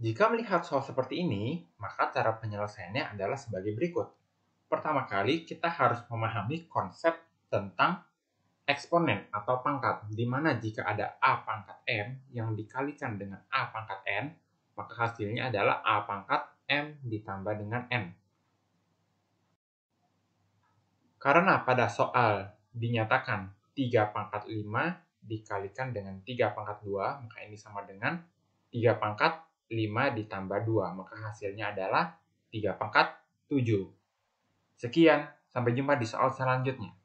Jika melihat soal seperti ini, maka cara penyelesaiannya adalah sebagai berikut. Pertama kali, kita harus memahami konsep tentang eksponen atau pangkat, di mana jika ada A pangkat M yang dikalikan dengan A pangkat N, maka hasilnya adalah A pangkat M ditambah dengan N. Karena pada soal dinyatakan 3 pangkat 5 dikalikan dengan 3 pangkat 2, maka ini sama dengan 3 pangkat 5 ditambah 2, maka hasilnya adalah 3 pangkat 7. Sekian, sampai jumpa di soal selanjutnya.